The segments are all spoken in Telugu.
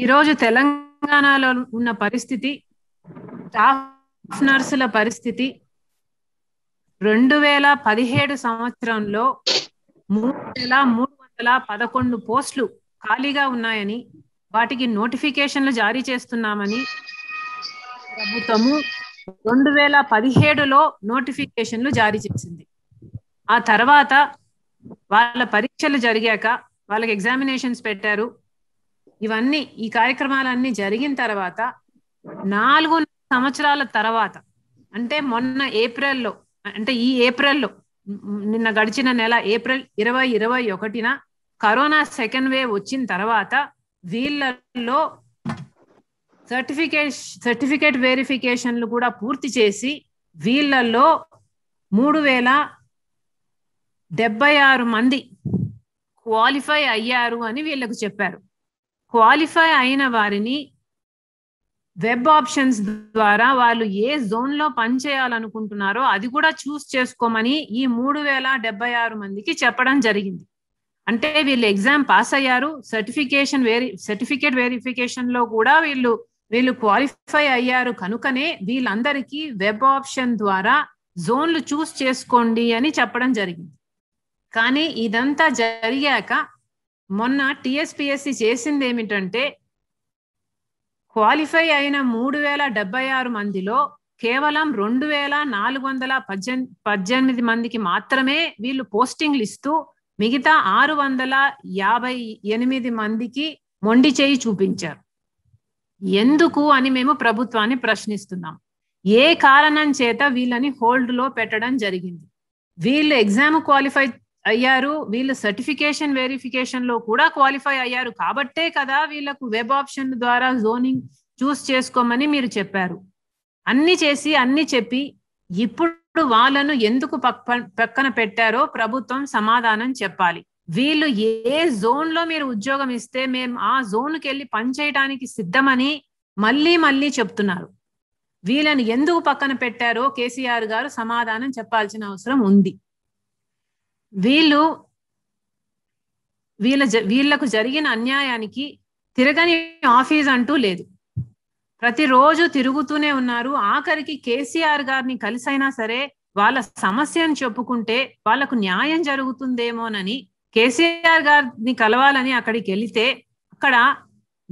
ఈరోజు తెలంగాణలో ఉన్న పరిస్థితి స్టాఫ్ నర్సుల పరిస్థితి రెండు వేల పదిహేడు సంవత్సరంలో మూడు వేల మూడు వందల పదకొండు పోస్టులు ఖాళీగా ఉన్నాయని వాటికి నోటిఫికేషన్లు జారీ చేస్తున్నామని ప్రభుత్వము రెండు వేల పదిహేడులో నోటిఫికేషన్లు జారీ చేసింది ఆ తర్వాత వాళ్ళ పరీక్షలు జరిగాక వాళ్ళకి ఎగ్జామినేషన్స్ పెట్టారు ఇవన్నీ ఈ కార్యక్రమాలన్నీ జరిగిన తర్వాత నాలుగు సంవత్సరాల తర్వాత అంటే మొన్న ఏప్రిల్లో అంటే ఈ ఏప్రిల్లో నిన్న గడిచిన నెల ఏప్రిల్ ఇరవై ఇరవై ఒకటిన కరోనా సెకండ్ వేవ్ వచ్చిన తర్వాత వీళ్ళల్లో సర్టిఫికేట్ సర్టిఫికేట్ వెరిఫికేషన్లు కూడా పూర్తి చేసి వీళ్ళల్లో మూడు వేల డెబ్బై ఆరు మంది క్వాలిఫై అయ్యారు అని వీళ్ళకు చెప్పారు క్వాలిఫై అయిన వారిని వెబ్ ఆప్షన్స్ ద్వారా వాళ్ళు ఏ జోన్ పని పనిచేయాలనుకుంటున్నారో అది కూడా చూస్ చేసుకోమని ఈ మూడు వేల డెబ్బై ఆరు మందికి చెప్పడం జరిగింది అంటే వీళ్ళు ఎగ్జామ్ పాస్ అయ్యారు సర్టిఫికేషన్ వేరి సర్టిఫికేట్ వెరిఫికేషన్ లో కూడా వీళ్ళు వీళ్ళు క్వాలిఫై అయ్యారు కనుకనే వీళ్ళందరికీ వెబ్ ఆప్షన్ ద్వారా జోన్లు చూస్ చేసుకోండి అని చెప్పడం జరిగింది కానీ ఇదంతా జరిగాక మొన్న టిఎస్పిఎస్సి చేసింది ఏమిటంటే క్వాలిఫై అయిన మూడు వేల డెబ్బై ఆరు మందిలో కేవలం రెండు వేల నాలుగు వందల పద్దెనిమిది పద్దెనిమిది మందికి మాత్రమే వీళ్ళు పోస్టింగ్లు ఇస్తూ మిగతా ఆరు వందల యాభై ఎనిమిది మందికి మొండి చేయి చూపించారు ఎందుకు అని మేము ప్రభుత్వాన్ని ప్రశ్నిస్తున్నాం ఏ కారణం చేత వీళ్ళని హోల్డ్లో పెట్టడం జరిగింది వీళ్ళు ఎగ్జామ్ క్వాలిఫై అయ్యారు వీళ్ళు సర్టిఫికేషన్ వెరిఫికేషన్ లో కూడా క్వాలిఫై అయ్యారు కాబట్టే కదా వీళ్ళకు వెబ్ ఆప్షన్ ద్వారా జోనింగ్ చూస్ చేసుకోమని మీరు చెప్పారు అన్ని చేసి అన్ని చెప్పి ఇప్పుడు వాళ్ళను ఎందుకు పక్కన పెట్టారో ప్రభుత్వం సమాధానం చెప్పాలి వీళ్ళు ఏ జోన్ లో మీరు ఉద్యోగం ఇస్తే మేము ఆ జోన్కి వెళ్ళి పనిచేయడానికి సిద్ధమని మళ్ళీ మళ్ళీ చెప్తున్నారు వీళ్ళని ఎందుకు పక్కన పెట్టారో కేసీఆర్ గారు సమాధానం చెప్పాల్సిన అవసరం ఉంది వీళ్ళు వీళ్ళ వీళ్లకు జరిగిన అన్యాయానికి తిరగని ఆఫీస్ అంటూ లేదు ప్రతిరోజు తిరుగుతూనే ఉన్నారు ఆఖరికి కేసీఆర్ గారిని కలిసైనా సరే వాళ్ళ సమస్యను చెప్పుకుంటే వాళ్ళకు న్యాయం జరుగుతుందేమోనని కేసీఆర్ గారిని కలవాలని అక్కడికి వెళితే అక్కడ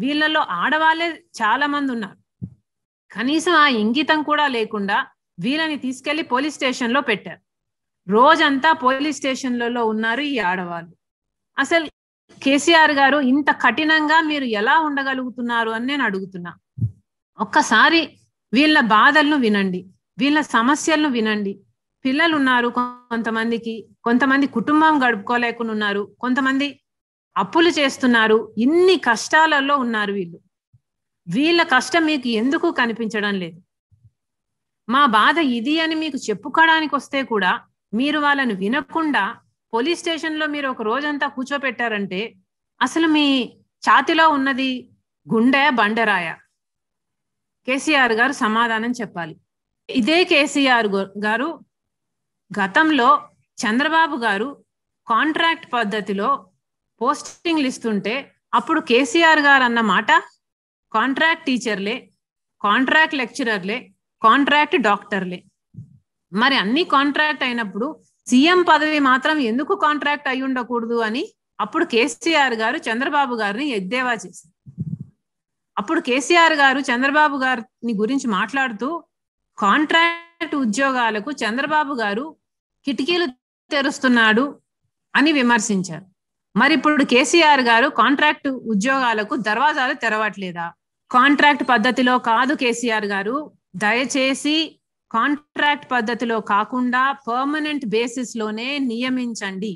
వీళ్ళలో ఆడవాళ్ళే చాలా మంది ఉన్నారు కనీసం ఆ ఇంగితం కూడా లేకుండా వీళ్ళని తీసుకెళ్లి పోలీస్ స్టేషన్ లో పెట్టారు రోజంతా పోలీస్ స్టేషన్లలో ఉన్నారు ఈ ఆడవాళ్ళు అసలు కేసీఆర్ గారు ఇంత కఠినంగా మీరు ఎలా ఉండగలుగుతున్నారు అని నేను అడుగుతున్నా ఒక్కసారి వీళ్ళ బాధలను వినండి వీళ్ళ సమస్యలను వినండి పిల్లలు ఉన్నారు కొంతమందికి కొంతమంది కుటుంబం గడుపుకోలేకుండా ఉన్నారు కొంతమంది అప్పులు చేస్తున్నారు ఇన్ని కష్టాలలో ఉన్నారు వీళ్ళు వీళ్ళ కష్టం మీకు ఎందుకు కనిపించడం లేదు మా బాధ ఇది అని మీకు చెప్పుకోవడానికి వస్తే కూడా మీరు వాళ్ళని వినకుండా పోలీస్ స్టేషన్లో మీరు ఒక రోజంతా కూర్చోపెట్టారంటే అసలు మీ ఛాతిలో ఉన్నది గుండె బండరాయ కేసీఆర్ గారు సమాధానం చెప్పాలి ఇదే కేసీఆర్ గారు గతంలో చంద్రబాబు గారు కాంట్రాక్ట్ పద్ధతిలో పోస్టింగ్లు ఇస్తుంటే అప్పుడు కేసీఆర్ గారు అన్న మాట కాంట్రాక్ట్ టీచర్లే కాంట్రాక్ట్ లెక్చరర్లే కాంట్రాక్ట్ డాక్టర్లే మరి అన్ని కాంట్రాక్ట్ అయినప్పుడు సీఎం పదవి మాత్రం ఎందుకు కాంట్రాక్ట్ అయి ఉండకూడదు అని అప్పుడు కేసీఆర్ గారు చంద్రబాబు గారిని ఎద్దేవా చేశారు అప్పుడు కేసీఆర్ గారు చంద్రబాబు గారిని గురించి మాట్లాడుతూ కాంట్రాక్ట్ ఉద్యోగాలకు చంద్రబాబు గారు కిటికీలు తెరుస్తున్నాడు అని విమర్శించారు మరి ఇప్పుడు కేసీఆర్ గారు కాంట్రాక్ట్ ఉద్యోగాలకు దర్వాజాలు తెరవట్లేదా కాంట్రాక్ట్ పద్ధతిలో కాదు కేసీఆర్ గారు దయచేసి కాంట్రాక్ట్ పద్ధతిలో కాకుండా పర్మనెంట్ బేసిస్ లోనే నియమించండి